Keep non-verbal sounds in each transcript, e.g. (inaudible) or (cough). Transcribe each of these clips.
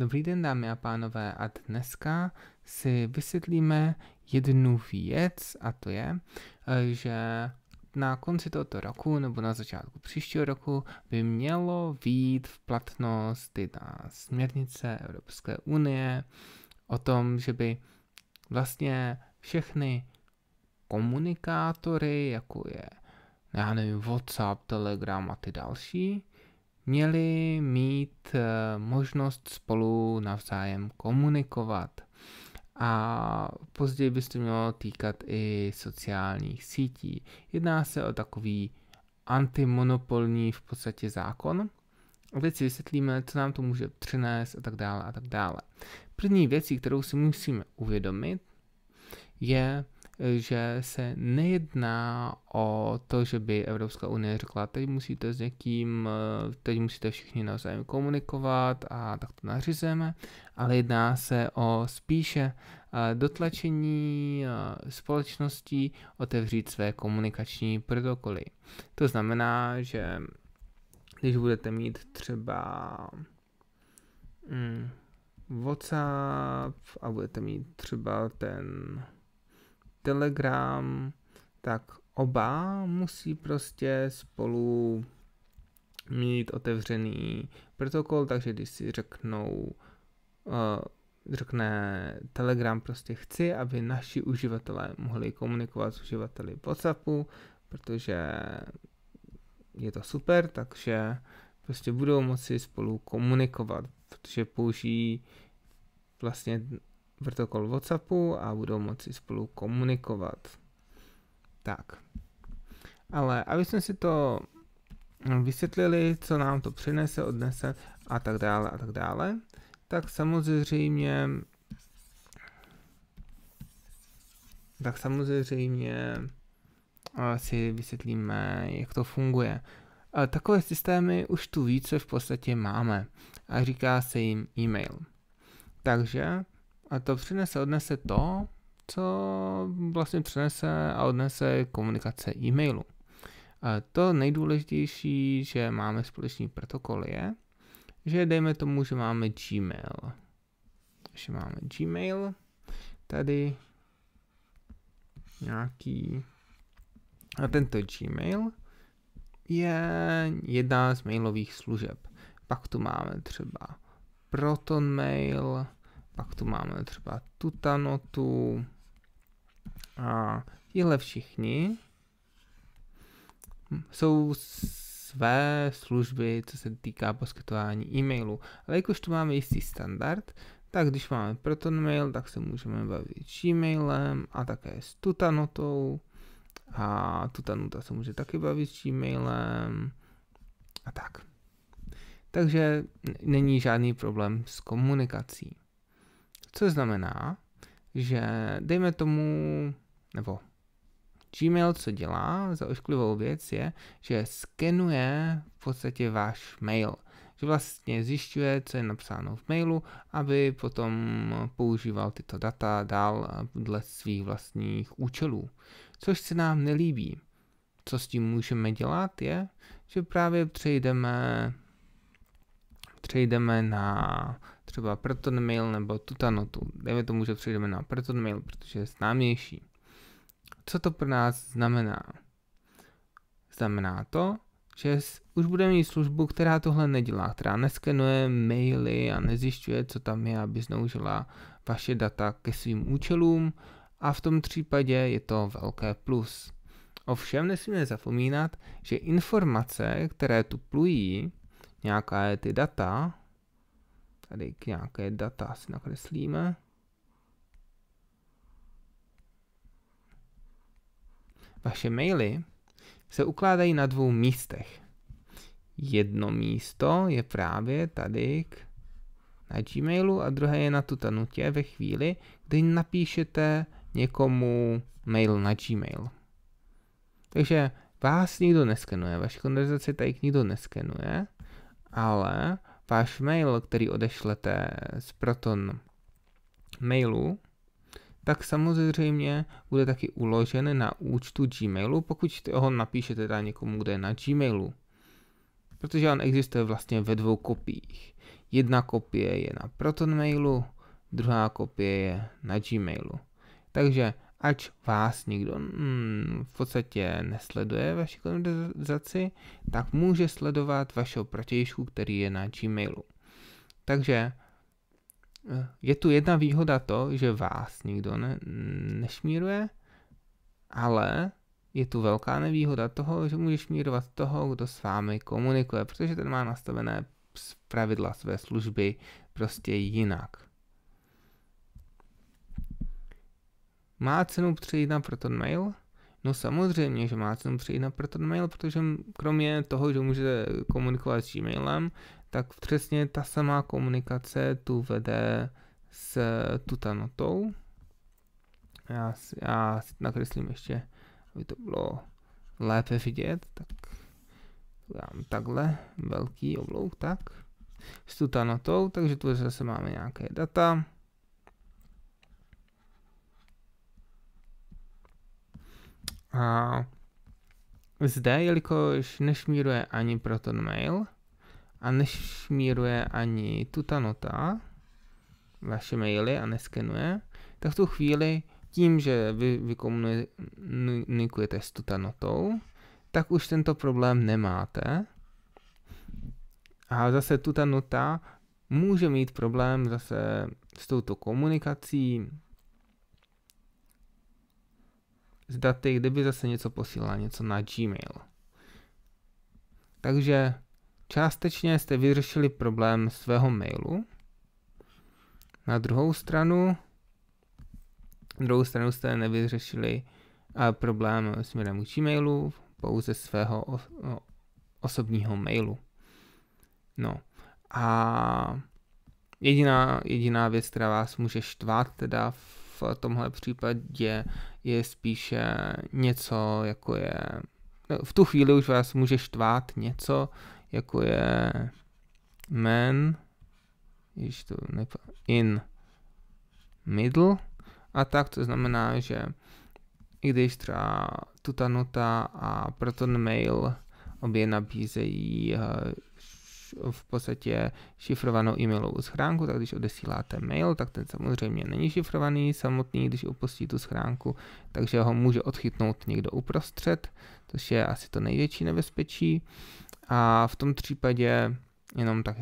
Dobrý den, dámy a pánové, a dneska si vysvětlíme jednu věc, a to je, eh, že na konci tohoto roku nebo na začátku příštího roku by mělo být v platnost ta směrnice Evropské unie o tom, že by vlastně všechny komunikátory, jako je, já nevím, WhatsApp, Telegram a ty další, měli mít eh, možnost spolu navzájem komunikovat. A později by se to mělo týkat i sociálních sítí. Jedná se o takový antimonopolní v podstatě zákon. A si vysvětlíme, co nám to může přinést a tak dále a tak dále. První věcí, kterou si musíme uvědomit, je, že se nejedná o to, že by Evropská unie řekla, teď musíte s někým, eh, teď musíte všichni navzájem komunikovat a tak to nařizujeme, ale jedná se o spíše eh, dotlačení eh, společností otevřít své komunikační protokoly. To znamená, že když budete mít třeba hmm, WhatsApp a budete mít třeba ten Telegram, tak oba musí prostě spolu mít otevřený protokol, takže když si řeknou, eh, řekne Telegram prostě chci, aby naši uživatelé mohli komunikovat s uživateli WhatsAppu, protože je to super, takže prostě budou moci spolu komunikovat, protože použijí vlastně protokol WhatsAppu a budou moci spolu komunikovat. Tak. Ale aby jsme si to vysvětlili, co nám to přinese, odnese a tak dále a tak dále, tak samozřejmě tak samozřejmě eh, si vysvětlíme, jak to funguje. Eh, takové systémy už tu více v podstatě máme a říká se jim e-mail. Takže a to přinese, odnese to, co vlastně přinese a odnese komunikace e-mailu. A to nejdůležitější, že máme společný protokol je, že dejme tomu, že máme Gmail. Že máme Gmail, tady nějaký... A tento Gmail je jedna z mailových služeb. Pak tu máme třeba Proton Mail, pak tu máme třeba tutanotu a tihle všichni jsou své služby, co se týká poskytování e-mailu. Ale jakož tu máme jistý standard, tak když máme proton mail, tak se můžeme bavit s e-mailem, a také s Tutanotou. A nota se může taky bavit s e-mailem, a tak. Takže není žádný problém s komunikací. Co znamená, že dejme tomu, nebo Gmail, co dělá za ošklivou věc, je, že skenuje v podstatě váš mail. Že vlastně zjišťuje, co je napsáno v mailu, aby potom používal tyto data dál dle svých vlastních účelů. Což se nám nelíbí. Co s tím můžeme dělat je, že právě přejdeme, přejdeme na třeba Proton Mail nebo Tutanotu. Dejme tomu, že přejdeme na Proton Mail, protože je známější. Co to pro nás znamená? Znamená to, že už budeme mít službu, která tohle nedělá, která neskenuje maily a nezjišťuje, co tam je, aby zneužila vaše data ke svým účelům a v tom případě je to velké plus. Ovšem nesmíme zapomínat, že informace, které tu plují, nějaká je ty data, Tady k nějaké data si nakreslíme. Vaše maily se ukládají na dvou místech. Jedno místo je právě tady na Gmailu a druhé je na tutanutě ve chvíli, kdy napíšete někomu mail na Gmail. Takže vás nikdo neskenuje, vaše konverzaci tady nikdo neskenuje, ale váš mail, který odešlete z Proton mailu, tak samozřejmě bude taky uložen na účtu Gmailu, pokud ho napíšete teda někomu, kde je na Gmailu. Protože on existuje vlastně ve dvou kopiích. Jedna kopie je na Proton mailu, druhá kopie je na Gmailu. Takže ač vás nikdo hmm, v podstatě nesleduje vaši konverzaci, tak může sledovat vašeho protějšku, který je na Gmailu. Takže eh, je tu jedna výhoda to, že vás nikdo ne, nešmíruje, ale je tu velká nevýhoda toho, že může šmírovat toho, kdo s vámi komunikuje, protože ten má nastavené pravidla své služby prostě jinak. Má cenu přejít na Proton Mail? No samozřejmě, že má cenu přejít na Proton Mail, protože kromě toho, že můžete komunikovat s Gmailem, tak přesně ta samá komunikace tu vede s tutanotou. Já, já nakreslím ještě, aby to bylo lépe vidět, tak dám takhle velký oblouk, tak s tutanotou, takže tu zase máme nějaké data. A zde, jelikož nešmíruje ani Proton Mail a nešmíruje ani nota vaše maily a neskenuje, tak v tu chvíli tím, že vy vykomunikujete s notou, tak už tento problém nemáte. A zase nota může mít problém zase s touto komunikací z daty, kdyby zase něco posílala něco na Gmail. Takže částečně jste vyřešili problém svého mailu. Na druhou stranu, na druhou stranu jste nevyřešili a eh, problém směrem k Gmailu, pouze svého osobního mailu. No a jediná, jediná věc, která vás může štvát teda v v tomhle případě je spíše něco, jako je... No, v tu chvíli už vás může štvát něco, jako je men, in middle, a tak to znamená, že i když třeba tuta nota a proton mail obě nabízejí eh, v podstatě šifrovanou e-mailovou schránku, tak když odesíláte mail, tak ten samozřejmě není šifrovaný samotný, když opustí tu schránku, takže ho může odchytnout někdo uprostřed, což je asi to největší nebezpečí. A v tom případě, jenom tak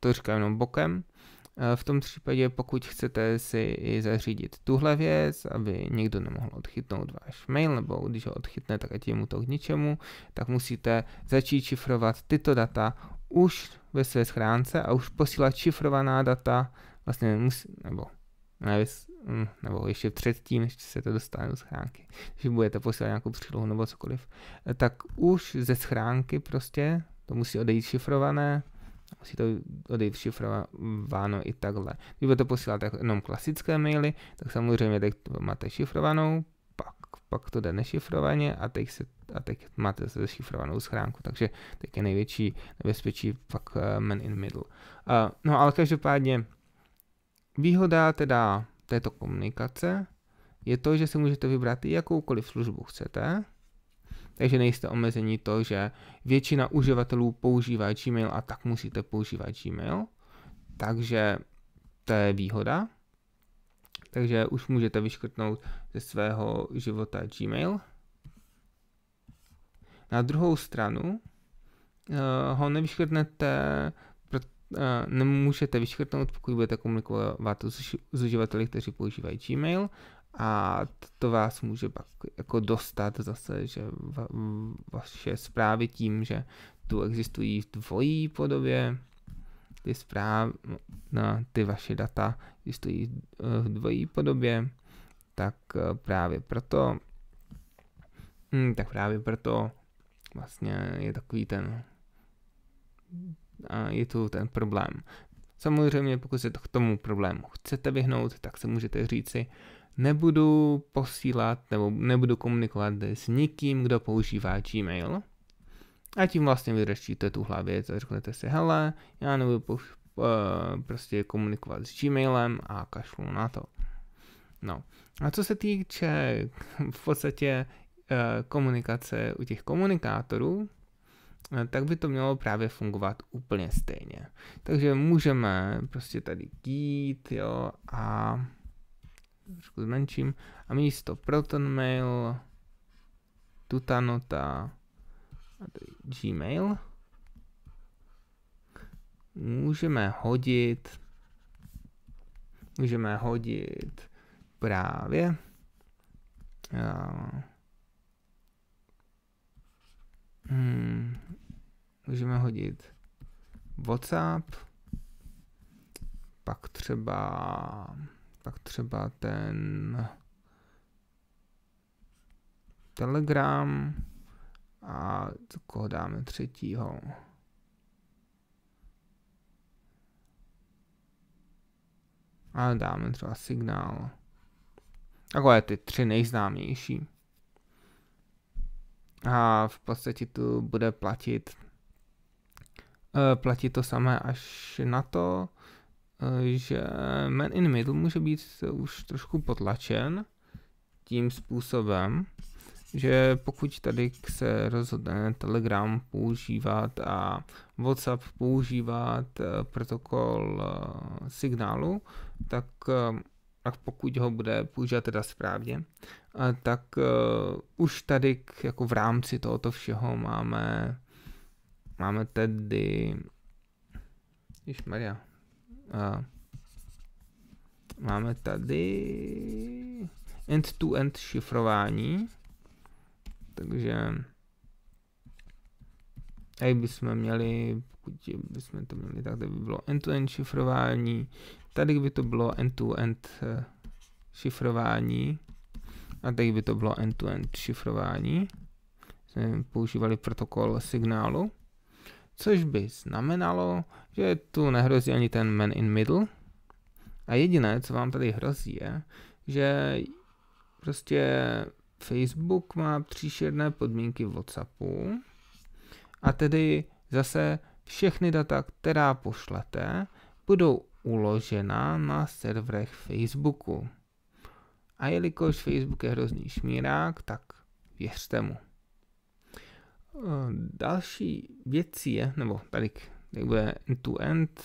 to říkám jenom bokem, Eh, v tom případě, pokud chcete si i zařídit tuhle věc, aby někdo nemohl odchytnout váš mail, nebo když ho odchytne, tak ať je mu to k ničemu, tak musíte začít šifrovat tyto data už ve své schránce a už posílat šifrovaná data, vlastně musí, nebo hm, nebo ještě předtím, než se to dostane do schránky, že budete posílat nějakou přílohu nebo cokoliv, eh, tak už ze schránky prostě to musí odejít šifrované si to odešifrováno i takhle. Když budete posílat jenom klasické maily, tak samozřejmě teď máte šifrovanou, pak, pak to jde nešifrovaně a teď, se, a teď máte šifrovanou schránku, takže teď je největší nebezpečí pak eh, man in middle. Uh, no ale každopádně výhoda teda této komunikace je to, že si můžete vybrat i jakoukoliv službu chcete, takže nejste omezení to, že většina uživatelů používá Gmail a tak musíte používat Gmail. Takže to je výhoda. Takže už můžete vyškrtnout ze svého života Gmail. Na druhou stranu eh, ho nevyškrtnete, eh, nemůžete vyškrtnout, pokud budete komunikovat s uživateli, kteří používají Gmail a to vás může pak jako dostat zase, že va, vaše zprávy tím, že tu existují v dvojí podobě, ty zprávy, na ty vaše data existují eh, v dvojí podobě, tak eh, právě proto, hm, tak právě proto vlastně je takový ten, je tu ten problém. Samozřejmě, pokud se to k tomu problému chcete vyhnout, tak se můžete říci, nebudu posílat nebo nebudu komunikovat s nikým, kdo používá Gmail. A tím vlastně vyřešíte tuhle věc a řeknete si, hele, já nebudu po, uh, eh, prostě komunikovat s Gmailem a kašlu na to. No, a co se týče (laughs) v podstatě uh, komunikace u těch komunikátorů, eh, tak by to mělo právě fungovat úplně stejně. Takže můžeme prostě tady jít, jo, a trošku zmenším, a místo ProtonMail, Tutanota a Gmail můžeme hodit můžeme hodit právě hmm, můžeme hodit WhatsApp pak třeba pak třeba ten Telegram a koho dáme třetího. A dáme třeba signál. Takové ty tři nejznámější. A v podstatě tu bude platit eh, platit to samé až na to, že man in middle může být už trošku potlačen tím způsobem, že pokud tady se rozhodne Telegram používat a WhatsApp používat eh, protokol eh, signálu, tak, eh, a pokud ho bude používat teda správně, tak už tady jako v rámci tohoto všeho máme, máme tedy Maria. A máme tady end-to-end -end šifrování, takže tady bychom měli, pokud bychom to měli, tak by bylo end-to-end -end šifrování, tady by to bylo end-to-end -end eh, šifrování a tady by to bylo end-to-end šifrování. Jsme používali protokol signálu což by znamenalo, že tu nehrozí ani ten man in middle. A jediné, co vám tady hrozí, je, že prostě Facebook má příšerné podmínky WhatsAppu a tedy zase všechny data, která pošlete, budou uložena na serverech Facebooku. A jelikož Facebook je hrozný šmírák, tak věřte mu. Eh, další věc je, nebo tady, tady bude end-to-end,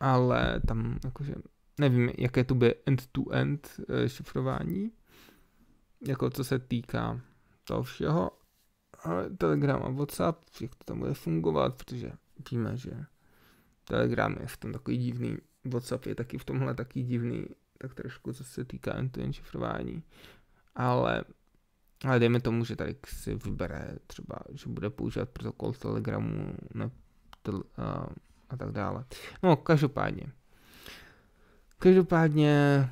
ale tam jakože nevím, jaké to bude end-to-end eh, šifrování, jako co se týká toho všeho, ale Telegram a WhatsApp, jak to tam bude fungovat, protože víme, že Telegram je v tom takový divný, WhatsApp je taky v tomhle taky divný, tak trošku co se týká end-to-end šifrování, ale ale dejme tomu, že tady si vybere třeba, že bude používat protokol Telegramu ne, tl, a, a tak dále. No, každopádně. Každopádně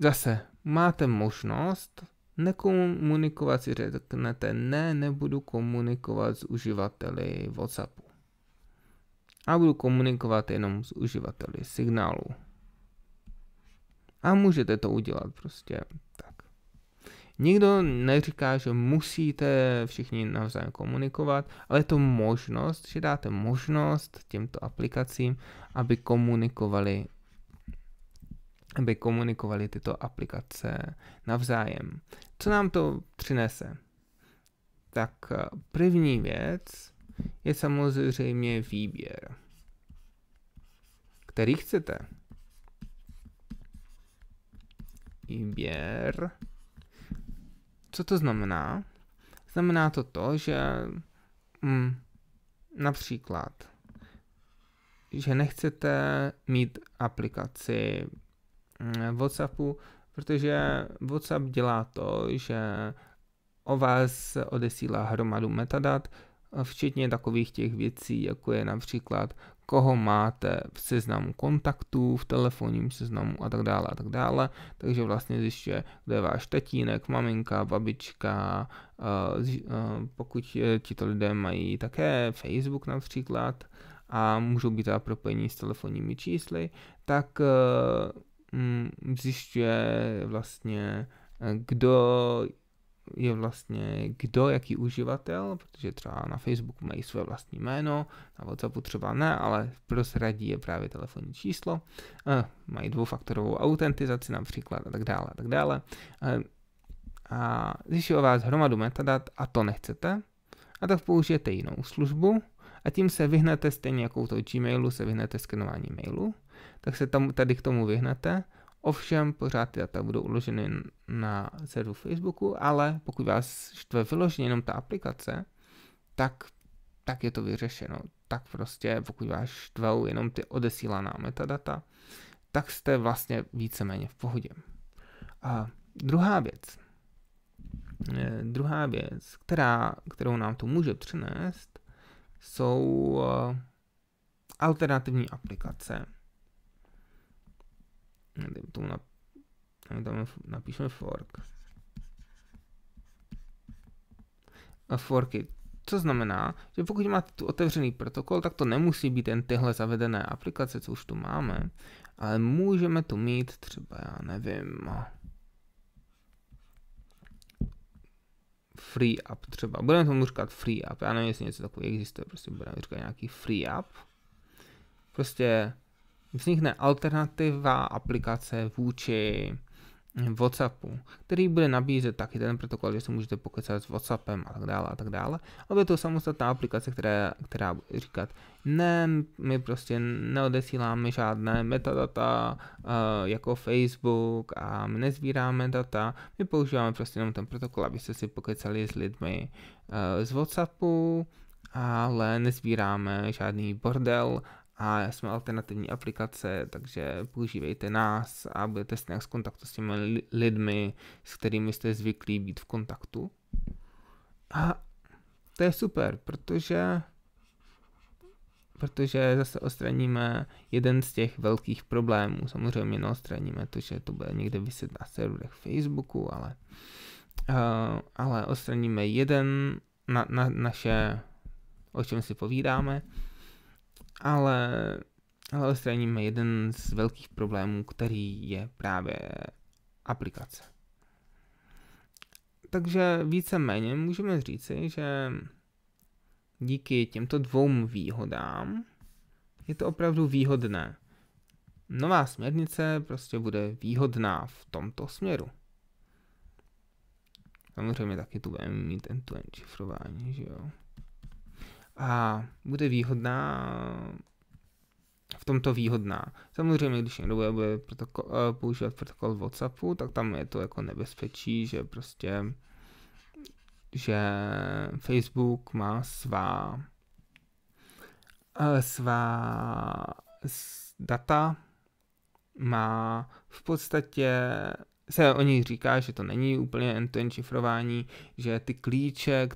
zase máte možnost nekomunikovat si řeknete, ne, nebudu komunikovat s uživateli WhatsAppu. A budu komunikovat jenom s uživateli signálu. A můžete to udělat prostě Nikdo neříká, že musíte všichni navzájem komunikovat, ale je to možnost, že dáte možnost těmto aplikacím, aby komunikovali aby komunikovali tyto aplikace navzájem. Co nám to přinese? Tak první věc je samozřejmě výběr, který chcete. Výběr co to znamená? Znamená to to, že mm, například, že nechcete mít aplikaci mm, WhatsAppu, protože WhatsApp dělá to, že o vás odesílá hromadu metadat, včetně takových těch věcí, jako je například, koho máte v seznamu kontaktů, v telefonním seznamu a tak dále a tak dále. Takže vlastně zjišťuje, kde je váš tatínek, maminka, babička, pokud e, tito lidé mají také Facebook například a můžou být teda propojení s telefonními čísly, tak e, zjišťuje vlastně, e, kdo je vlastně kdo, jaký uživatel, protože třeba na Facebooku mají své vlastní jméno, na WhatsAppu třeba ne, ale prozradí prostě je právě telefonní číslo, mají dvoufaktorovou autentizaci například a tak dále a tak dále. A zjišťuje o vás hromadu metadat a to nechcete, a tak použijete jinou službu a tím se vyhnete stejně jako u toho Gmailu, se vyhnete skenování mailu, tak se tam, tady k tomu vyhnete Ovšem pořád ty data budou uloženy na serveru Facebooku, ale pokud vás štve vyloženě jenom ta aplikace, tak, tak je to vyřešeno. Tak prostě pokud vás štvou jenom ty odesílaná metadata, tak jste vlastně víceméně v pohodě. A druhá věc, eh, druhá věc, která, kterou nám to může přinést, jsou eh, alternativní aplikace Nevím, tomu, nap, tomu napíšeme fork. A forky. Co znamená, že pokud máte tu otevřený protokol, tak to nemusí být jen tyhle zavedené aplikace, co už tu máme, ale můžeme tu mít třeba, já nevím, free app třeba. Budeme tomu říkat free app, já nevím, jestli něco takového existuje, prostě budeme říkat nějaký free app. Prostě vznikne alternativa aplikace vůči WhatsAppu, který bude nabízet taky ten protokol, že se můžete pokecat s WhatsAppem a tak dále a tak dále. A bude to samostatná aplikace, která, která bude říkat, ne, my prostě neodesíláme žádné metadata uh, jako Facebook a my nezbíráme data, my používáme prostě jenom ten protokol, abyste si pokecali s lidmi uh, z WhatsAppu, ale nezbíráme žádný bordel a jsme alternativní aplikace, takže používejte nás a budete s nějak v kontaktu s těmi lidmi, s kterými jste zvyklí být v kontaktu. A to je super, protože protože zase odstraníme jeden z těch velkých problémů. Samozřejmě neodstraníme to, že to bude někde vyset na serverech Facebooku, ale, uh, ale odstraníme jeden na, na, naše, o čem si povídáme ale, ale odstraníme jeden z velkých problémů, který je právě aplikace. Takže víceméně můžeme říci, že díky těmto dvou výhodám je to opravdu výhodné. Nová směrnice prostě bude výhodná v tomto směru. Samozřejmě taky tu budeme mít ten tu šifrování, že jo a bude výhodná v tomto výhodná. Samozřejmě, když někdo bude, bude protokol, eh, používat protokol WhatsAppu, tak tam je to jako nebezpečí, že prostě že Facebook má svá eh, svá data má v podstatě se o nich říká, že to není úplně end-to-end šifrování, že ty klíče,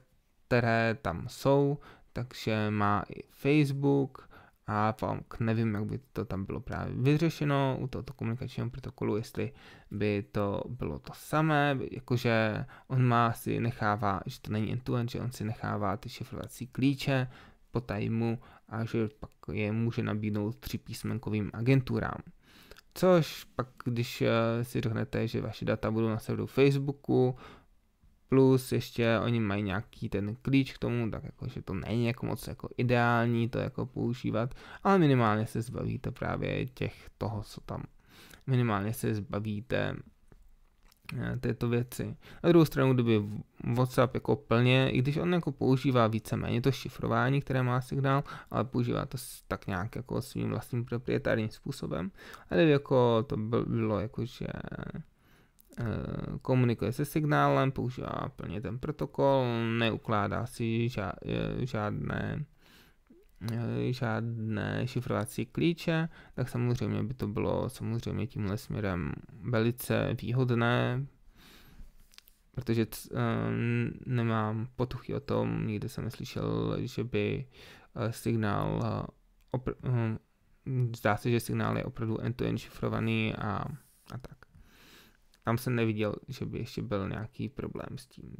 které tam jsou, takže má i Facebook a pak nevím, jak by to tam bylo právě vyřešeno u tohoto komunikačního protokolu, jestli by to bylo to samé, jakože on má si nechává, že to není intuent, že on si nechává ty šifrovací klíče po tajmu a že pak je může nabídnout tři písmenkovým agenturám. Což pak, když eh, si řeknete, že vaše data budou na serveru Facebooku, Plus ještě oni mají nějaký ten klíč k tomu, tak jakože to není jako moc jako ideální to jako používat, ale minimálně se zbavíte právě těch toho, co tam. Minimálně se zbavíte eh, této věci. Na druhou stranu, kdyby WhatsApp jako plně, i když on jako používá víceméně to šifrování, které má signál, ale používá to tak nějak jako svým vlastním proprietárním způsobem, ale kdyby jako to bylo jakože Eh, komunikuje se signálem, používá plně ten protokol, neukládá si ža, eh, žádné eh, žádné šifrovací klíče, tak samozřejmě by to bylo samozřejmě tímhle směrem velice výhodné, protože nemám potuchy o tom, nikdy jsem neslyšel, že by signál, opr- hm, zdá se, že signál je opravdu end-to-end šifrovaný a, a tak tam jsem neviděl, že by ještě byl nějaký problém s tím.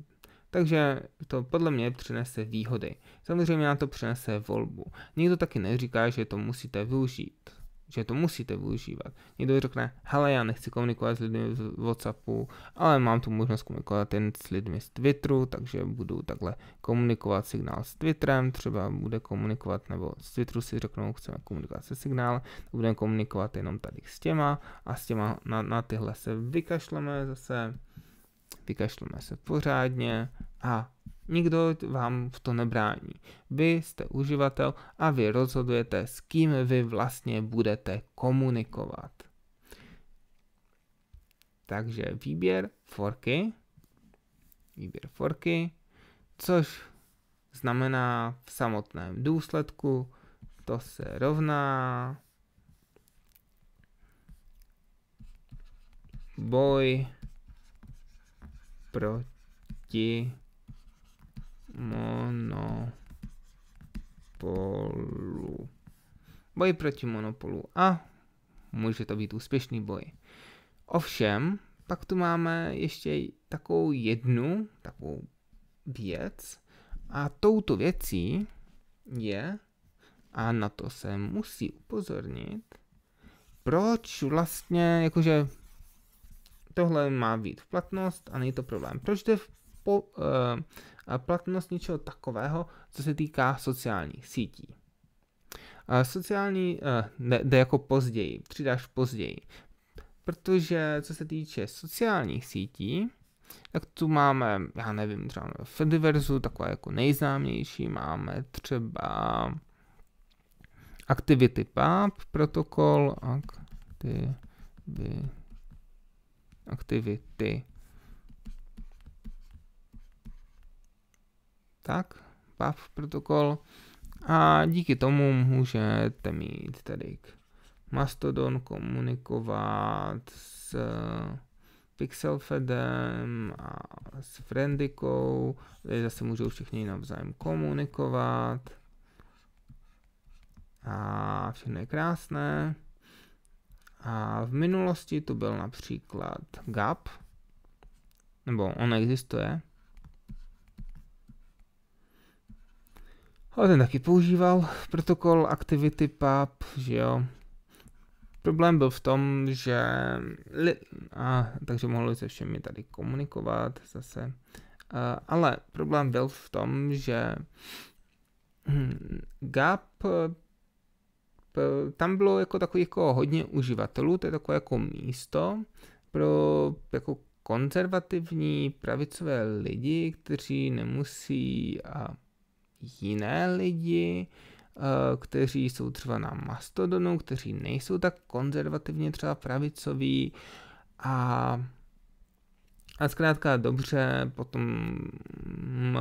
Takže to podle mě přinese výhody. Samozřejmě nám to přinese volbu. Nikdo taky neříká, že to musíte využít že to musíte využívat. Někdo řekne, hele, já nechci komunikovat s lidmi z WhatsAppu, ale mám tu možnost komunikovat jen s lidmi z Twitteru, takže budu takhle komunikovat signál s Twitterem, třeba bude komunikovat, nebo z Twitteru si řeknou, chceme komunikovat se signál, budeme komunikovat jenom tady s těma a s těma na, na tyhle se vykašleme zase, vykašleme se pořádně a Nikdo vám v to nebrání. Vy jste uživatel a vy rozhodujete, s kým vy vlastně budete komunikovat. Takže výběr forky, výběr forky, což znamená v samotném důsledku, to se rovná boj proti monopolu. Boj proti monopolu a může to být úspěšný boj. Ovšem, pak tu máme ještě takovou jednu, takovou věc a touto věcí je, a na to se musí upozornit, proč vlastně, jakože tohle má být v platnost a není to problém. Proč jde v po, uh, platnost něčeho takového, co se týká sociálních sítí. A sociální eh, jde jako později, přidáš později. Protože co se týče sociálních sítí, tak tu máme, já nevím, třeba Fediverzu, takové jako nejznámější, máme třeba Activity Pub, protokol, aktivity, activity tak, PAV protokol a díky tomu můžete mít tady Mastodon komunikovat s eh, Pixelfedem a s Friendikou, kde zase můžou všichni navzájem komunikovat. A všechno je krásné. A v minulosti to byl například GAP, nebo on existuje, Ale ten taky používal protokol Activity Pub, že jo. Problém byl v tom, že... Li... A, takže mohli se všemi tady komunikovat zase. Uh, ale problém byl v tom, že hm, GAP tam bylo jako takových jako hodně uživatelů, to je takové jako místo pro jako konzervativní pravicové lidi, kteří nemusí a jiné lidi, eh, kteří jsou třeba na Mastodonu, kteří nejsou tak konzervativně třeba pravicoví a, a zkrátka dobře potom mm,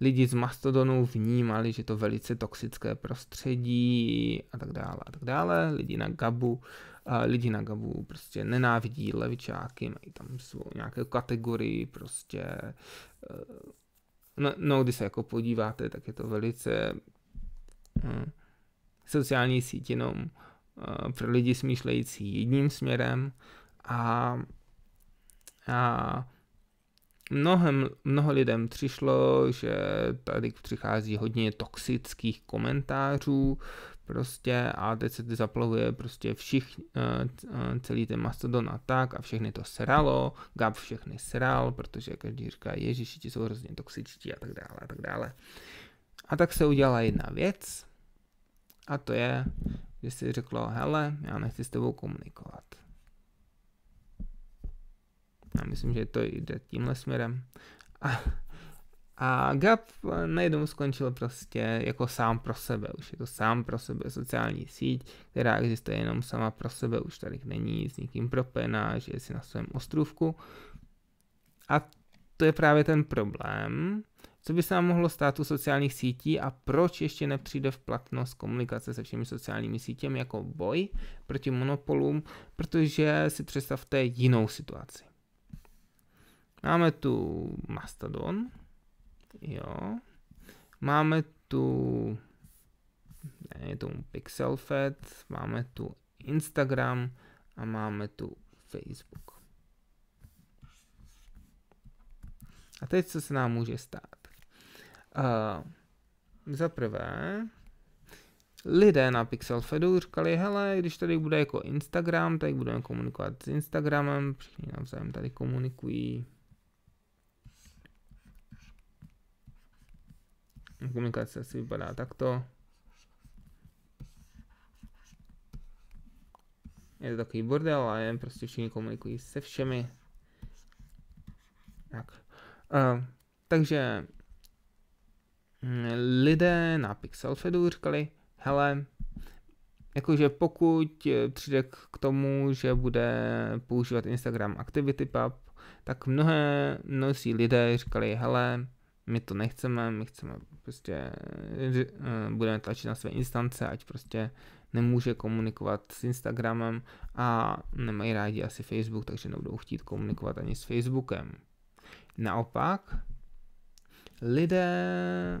lidi z Mastodonu vnímali, že to velice toxické prostředí a tak dále a tak dále. Lidi na Gabu, eh, lidi na Gabu prostě nenávidí levičáky, mají tam svou nějaké kategorii prostě eh, no, no když se jako podíváte, tak je to velice uh, sociální síť jenom uh, pro lidi smýšlející jedním směrem a, a mnohem, mnoho lidem přišlo, že tady přichází hodně toxických komentářů, prostě a teď se zaplavuje prostě všichni, eh, eh, celý ten Mastodon a tak a všechny to sralo, Gab všechny sral, protože každý říká, ježiši, ti jsou hrozně toxičtí a tak dále a tak dále. A tak se udělala jedna věc a to je, že si řeklo, hele, já nechci s tebou komunikovat. Já myslím, že to jde tímhle směrem. A a Gap eh, najednou skončil prostě jako sám pro sebe, už je to jako sám pro sebe sociální síť, která existuje jenom sama pro sebe, už tady není s nikým propená, že je si na svém ostrůvku. A to je právě ten problém, co by se nám mohlo stát u sociálních sítí a proč ještě nepřijde v platnost komunikace se všemi sociálními sítěmi jako boj proti monopolům, protože si představte jinou situaci. Máme tu Mastodon, jo. Máme tu, ne, je tomu PixelFed, máme tu Instagram a máme tu Facebook. A teď, co se nám může stát? Uh, Za prvé, lidé na Pixelfedu říkali, hele, když tady bude jako Instagram, tak budeme komunikovat s Instagramem, všichni navzájem tady komunikují Komunikace asi vypadá takto. Je to takový bordel a jen prostě všichni komunikují se všemi. Tak. Uh, takže mm, lidé na Fedu říkali, hele, jakože pokud eh, přijde k tomu, že bude používat Instagram Activity Pub, tak mnohé, mnozí lidé říkali, hele, my to nechceme, my chceme prostě, eh, budeme tlačit na své instance, ať prostě nemůže komunikovat s Instagramem a nemají rádi asi Facebook, takže nebudou chtít komunikovat ani s Facebookem. Naopak, lidé,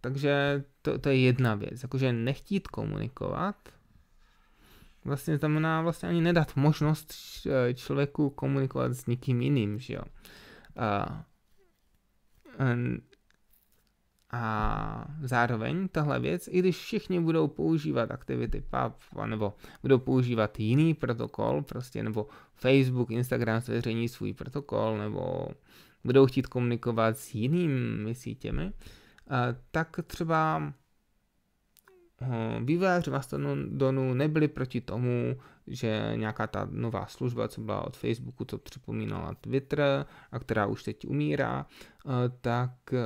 takže to, to je jedna věc, jakože nechtít komunikovat, vlastně znamená vlastně ani nedat možnost eh, člověku komunikovat s nikým jiným, že jo. Ehm, a zároveň tahle věc, i když všichni budou používat aktivity pap, nebo budou používat jiný protokol, prostě nebo Facebook, Instagram zveřejní svůj protokol, nebo budou chtít komunikovat s jinými sítěmi, eh, tak třeba eh, vývojáři Mastodonu nebyli proti tomu že nějaká ta nová služba, co byla od Facebooku, co připomínala Twitter a která už teď umírá, eh, tak eh,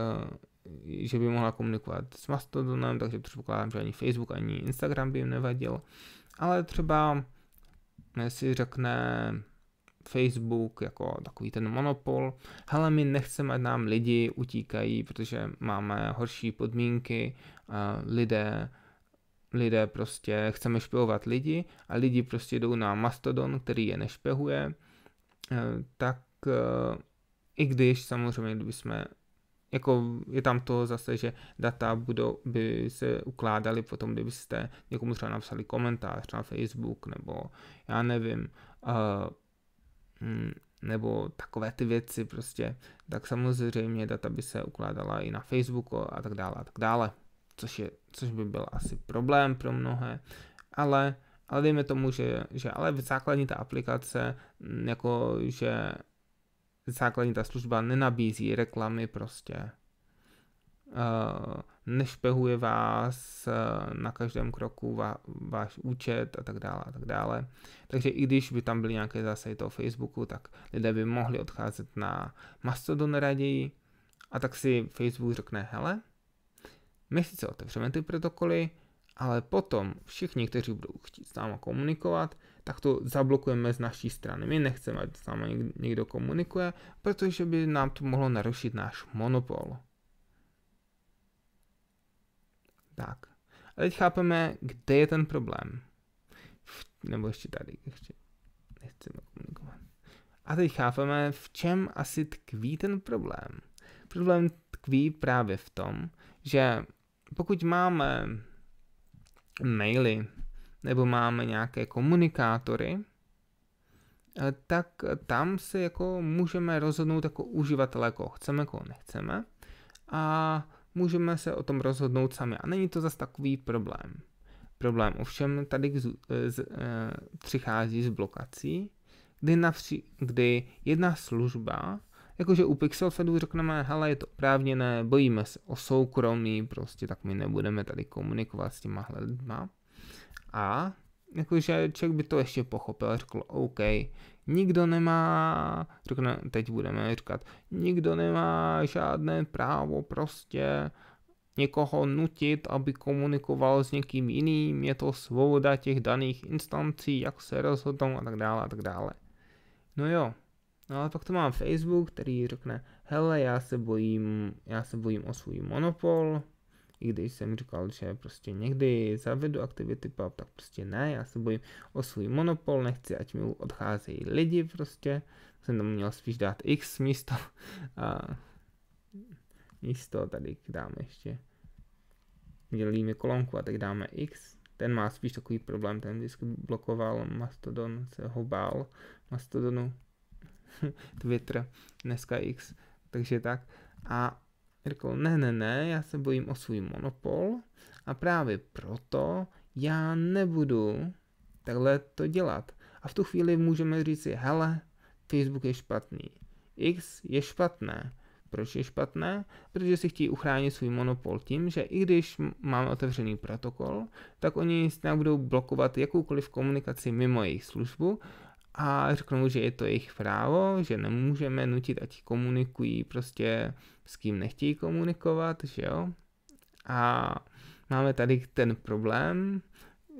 že by mohla komunikovat s Mastodonem, takže předpokládám, že ani Facebook, ani Instagram by jim nevadil. Ale třeba eh, si řekne Facebook jako takový ten monopol, hele my nechceme, nám lidi utíkají, protože máme horší podmínky, lidé lidé prostě chceme špehovat lidi a lidi prostě jdou na Mastodon, který je nešpehuje, eh, tak eh, i když samozřejmě, kdyby jsme jako je tam to zase, že data budou, by se ukládaly potom, kdybyste někomu třeba napsali komentář na Facebook, nebo já nevím, uh, nebo takové ty věci prostě, tak samozřejmě data by se ukládala i na Facebooku a tak dále a tak dále což, je, což by byl asi problém pro mnohé, ale, ale dejme tomu, že, že ale základní ta aplikace, mm, jako že základní ta služba nenabízí reklamy prostě, Uh, nešpehuje vás uh, na každém kroku va, váš účet a tak dále a tak dále. Takže i když by tam byly nějaké zásahy toho Facebooku, tak lidé by mohli odcházet na Mastodon raději a tak si Facebook řekne, hele, my sice otevřeme ty protokoly, ale potom všichni, kteří budou chtít s náma komunikovat, tak to zablokujeme z naší strany. My nechceme, aby s náma někdo komunikuje, protože by nám to mohlo narušit náš monopol. Tak. A teď chápeme, kde je ten problém. Nebo ještě tady, ještě nechceme komunikovat. A teď chápeme, v čem asi tkví ten problém. Problém tkví právě v tom, že pokud máme maily nebo máme nějaké komunikátory, eh, tak tam si jako můžeme rozhodnout jako uživatelé, jako chceme, koho nechceme a můžeme se o tom rozhodnout sami. A není to zas takový problém. Problém ovšem tady eh, z, z, eh, z, přichází s blokací, kdy, navří, kdy jedna služba Jakože u Fedu řekneme, hele, je to oprávněné, bojíme se o soukromí, prostě tak my nebudeme tady komunikovat s těma lidma. A jakože člověk by to ještě pochopil, řekl, OK, nikdo nemá, řekne, teď budeme říkat, nikdo nemá žádné právo prostě někoho nutit, aby komunikoval s někým jiným, je to svoboda těch daných instancí, jak se rozhodnou a tak dále a tak dále. No jo, No ale pak to mám Facebook, který řekne, hele, já se bojím, já se bojím o svůj monopol, i když jsem říkal, že prostě někdy zavedu aktivity pub, tak prostě ne, já se bojím o svůj monopol, nechci, ať mi odcházejí lidi prostě, jsem tam měl spíš dát x místo a místo tady dáme ještě dělíme kolonku a tak dáme x, ten má spíš takový problém, ten vždycky blokoval Mastodon, se ho bál Mastodonu, (laughs) Twitter, dneska X, takže tak. A řekl, ne, ne, ne, já se bojím o svůj monopol a právě proto já nebudu takhle to dělat. A v tu chvíli můžeme říct si, hele, Facebook je špatný, X je špatné. Proč je špatné? Protože si chtějí uchránit svůj monopol tím, že i když máme otevřený protokol, tak oni snad budou blokovat jakoukoliv komunikaci mimo jejich službu a řeknou, že je to jejich právo, že nemůžeme nutit, ať komunikují prostě s kým nechtějí komunikovat, že jo. A máme tady ten problém,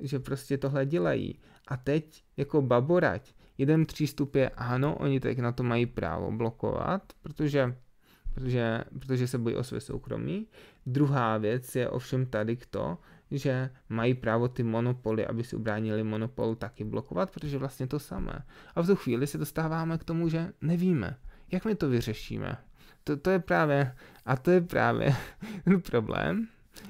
že prostě tohle dělají. A teď jako baborať, jeden přístup je ano, oni teď na to mají právo blokovat, protože, protože, protože se bojí o své soukromí. Druhá věc je ovšem tady to, že mají právo ty monopoly, aby si ubránili monopol, taky blokovat, protože vlastně to samé. A v tu chvíli se dostáváme k tomu, že nevíme, jak my to vyřešíme. To, to je právě, a to je právě (laughs) problém,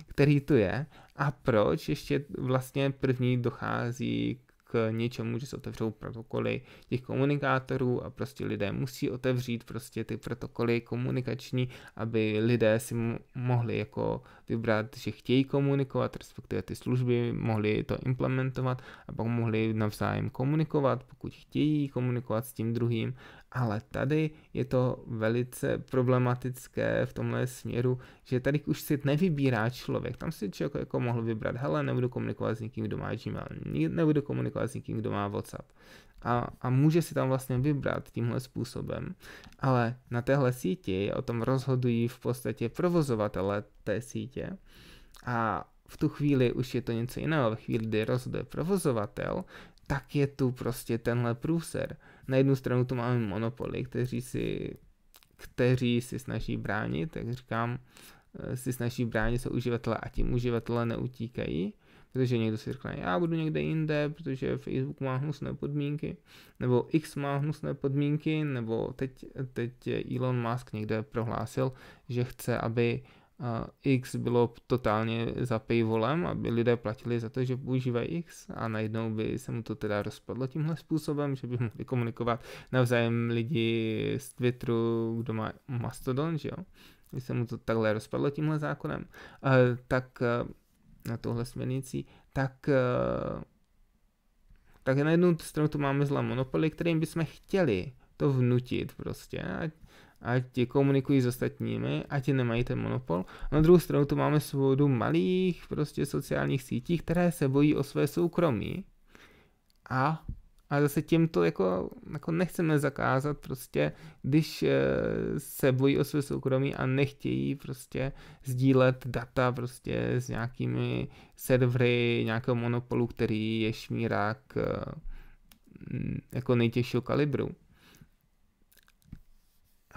který tu je a proč ještě vlastně první dochází k něčemu, že se otevřou protokoly těch komunikátorů a prostě lidé musí otevřít prostě ty protokoly komunikační, aby lidé si mohli jako vybrat, že chtějí komunikovat, respektive ty služby, mohli to implementovat a pak mohli navzájem komunikovat, pokud chtějí komunikovat s tím druhým ale tady je to velice problematické v tomhle směru, že tady už si nevybírá člověk. Tam si člověk jako mohl vybrat, hele, nebudu komunikovat s nikým, kdo má Gmail, nebudu komunikovat s nikým, kdo má WhatsApp. A, a může si tam vlastně vybrat tímhle způsobem. Ale na téhle síti o tom rozhodují v podstatě provozovatele té sítě. A v tu chvíli už je to něco jiného. V chvíli, kdy rozhoduje provozovatel, tak je tu prostě tenhle průser na jednu stranu tu máme monopoly, kteří si, kteří si snaží bránit, jak říkám, eh, si snaží bránit se uživatele a tím uživatele neutíkají, protože někdo si řekne, já budu někde jinde, protože Facebook má hnusné podmínky, nebo X má hnusné podmínky, nebo teď, teď Elon Musk někde prohlásil, že chce, aby X bylo totálně za paywallem, aby lidé platili za to, že používají X a najednou by se mu to teda rozpadlo tímhle způsobem, že by mohli komunikovat navzájem lidi z Twitteru, kdo má Mastodon, že jo? Když se mu to takhle rozpadlo tímhle zákonem, tak eh, na tohle směrnicí, tak eh, tak na jednu stranu tu máme zlé monopoly, kterým bychom chtěli to vnutit prostě, ať komunikují s ostatními, ať nemají ten monopol. A na druhou stranu tu máme svobodu malých prostě sociálních sítí, které se bojí o své soukromí a a zase tím to jako, jako nechceme zakázat prostě, když eh, se bojí o své soukromí a nechtějí prostě sdílet data prostě s nějakými servery nějakého monopolu, který je šmírák eh, jako nejtěžšího kalibru.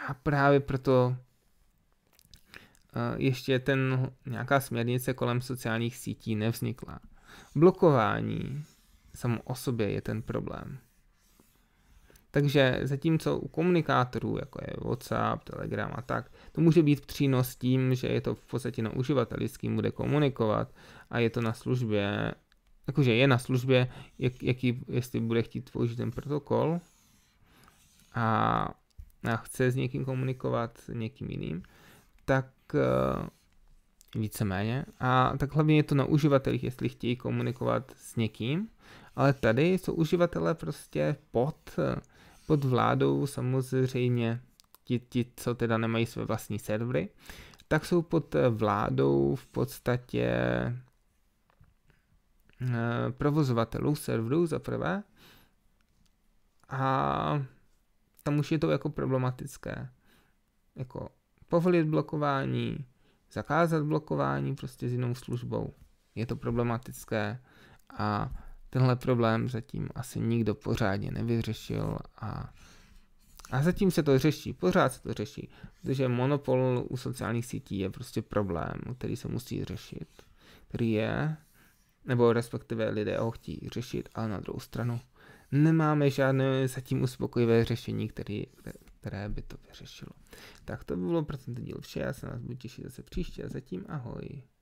A právě proto eh, ještě ten, nějaká směrnice kolem sociálních sítí nevznikla. Blokování samo o sobě je ten problém. Takže zatímco u komunikátorů, jako je WhatsApp, Telegram a tak, to může být přínos tím, že je to v podstatě na uživateli, s kým bude komunikovat a je to na službě, jakože je na službě, jak, jaký, jestli bude chtít použít ten protokol a a chce s někým komunikovat, s někým jiným, tak eh, víceméně. A tak hlavně je to na uživatelích, jestli chtějí komunikovat s někým, ale tady jsou uživatelé prostě pod, pod vládou samozřejmě ti, ti, co teda nemají své vlastní servery, tak jsou pod eh, vládou v podstatě eh, provozovatelů serverů za prvé a tam už je to jako problematické. Jako povolit blokování, zakázat blokování prostě s jinou službou. Je to problematické a tenhle problém zatím asi nikdo pořádně nevyřešil a, a zatím se to řeší, pořád se to řeší, protože monopol u sociálních sítí je prostě problém, který se musí řešit, který je, nebo respektive lidé ho chtí řešit, ale na druhou stranu nemáme žádné zatím uspokojivé řešení, které, které by to vyřešilo. Tak to by bylo pro tento díl vše, já se vás budu těšit zase příště a zatím ahoj.